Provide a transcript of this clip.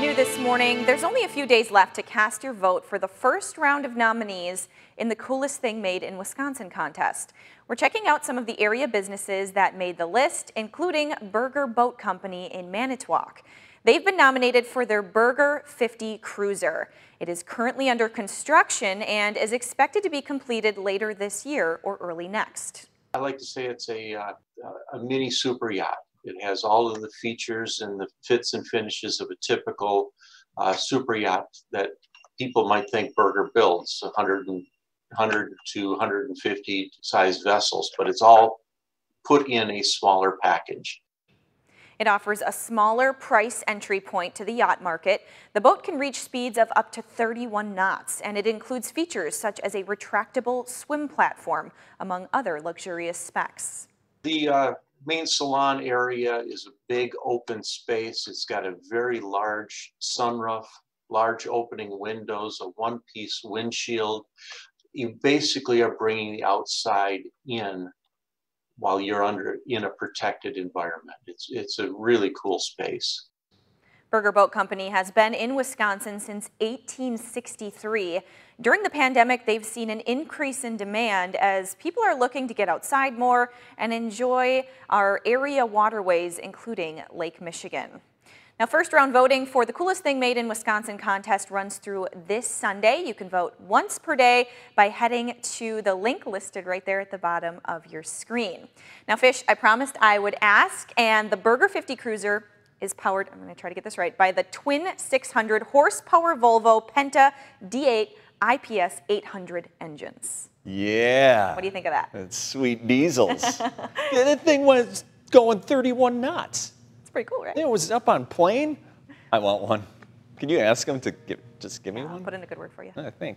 New this morning, there's only a few days left to cast your vote for the first round of nominees in the Coolest Thing Made in Wisconsin contest. We're checking out some of the area businesses that made the list, including Burger Boat Company in Manitowoc. They've been nominated for their Burger 50 Cruiser. It is currently under construction and is expected to be completed later this year or early next. I like to say it's a, uh, a mini super yacht. It has all of the features and the fits and finishes of a typical uh, super yacht that people might think Berger builds 100, 100 to 150 size vessels, but it's all put in a smaller package. It offers a smaller price entry point to the yacht market. The boat can reach speeds of up to 31 knots, and it includes features such as a retractable swim platform, among other luxurious specs. The uh, main salon area is a big open space. It's got a very large sunroof, large opening windows, a one-piece windshield. You basically are bringing the outside in while you're under in a protected environment. It's, it's a really cool space. Burger Boat Company has been in Wisconsin since 1863. During the pandemic, they've seen an increase in demand as people are looking to get outside more and enjoy our area waterways, including Lake Michigan. Now, first round voting for the coolest thing made in Wisconsin contest runs through this Sunday. You can vote once per day by heading to the link listed right there at the bottom of your screen. Now, Fish, I promised I would ask, and the Burger 50 Cruiser is powered, I'm going to try to get this right, by the twin 600 horsepower Volvo Penta D8 IPS 800 engines. Yeah. What do you think of that? It's sweet diesels. yeah, that thing was going 31 knots. It's pretty cool, right? It was up on plane. I want one. Can you ask them to give, just give me one? I'll put in a good word for you. I ah, think.